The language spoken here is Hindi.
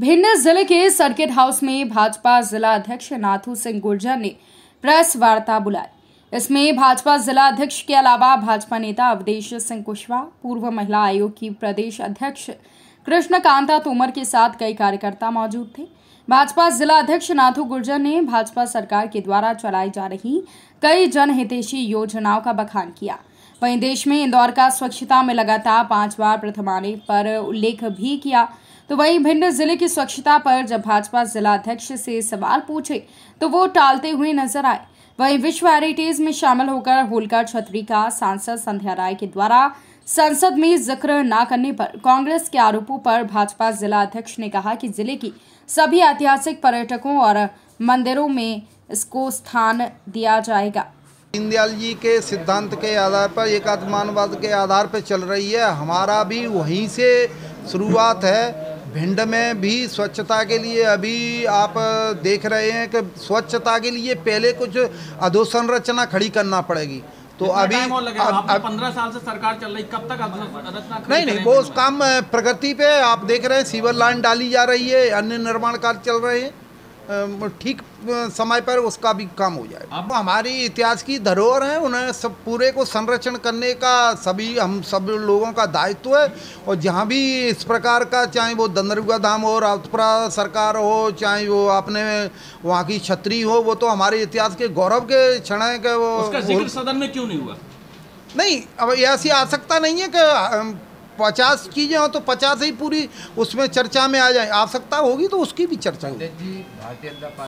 भिंड जिले के सर्किट हाउस में भाजपा जिला अध्यक्ष नाथू सिंह गुर्जर ने प्रेस वार्ता बुलाई इसमें भाजपा जिला अध्यक्ष के अलावा भाजपा नेता अवधेश सिंह कुशवाहा पूर्व महिला आयोग की प्रदेश अध्यक्ष कृष्ण कांता तोमर के साथ कई कार्यकर्ता मौजूद थे भाजपा जिला अध्यक्ष नाथू गुर्जर ने भाजपा सरकार के द्वारा चलाई जा रही कई जनहितेशी योजनाओं का बखान किया वहीं देश में इंदौर का स्वच्छता में लगातार पांच बार प्रथमाने पर उल्लेख भी किया तो वहीं भिंड जिले की स्वच्छता पर जब भाजपा जिला अध्यक्ष से सवाल पूछे तो वो टालते हुए नजर आए वहीं विश्व हेरिटेज में शामिल होकर होलकर छतरी का सांसद संध्या राय के द्वारा संसद में जिक्र न करने पर कांग्रेस के आरोपों पर भाजपा जिला अध्यक्ष ने कहा कि जिले की सभी ऐतिहासिक पर्यटकों और मंदिरों में इसको स्थान दिया जाएगा दीनदयाल जी के सिद्धांत के आधार पर एक आत्मानवाद के आधार पर चल रही है हमारा भी वहीं से शुरुआत है भिंड में भी स्वच्छता के लिए अभी आप देख रहे हैं कि स्वच्छता के लिए पहले कुछ अधोसंरचना खड़ी करना पड़ेगी तो अभी पंद्रह साल से सरकार चल रही कब तक नहीं नहीं वो काम प्रगति पे आप देख रहे हैं सीवर लाइन डाली जा रही है अन्य निर्माण कार्य चल रहे हैं ठीक समय पर उसका भी काम हो जाए अब हमारी इतिहास की धरोहर है उन्हें सब पूरे को संरक्षण करने का सभी हम सब लोगों का दायित्व है और जहाँ भी इस प्रकार का चाहे वो दंदरुगा धाम हो रावतपुरा सरकार हो चाहे वो आपने वहाँ की छतरी हो वो तो हमारे इतिहास के गौरव के क्षण है कि वो सदन में क्यों नहीं हुआ नहीं अब ऐसी आवश्यकता नहीं है कि पचास चीज़ें हों हाँ तो पचास ही पूरी उसमें चर्चा में आ जाए आवश्यकता होगी तो उसकी भी चर्चा होगी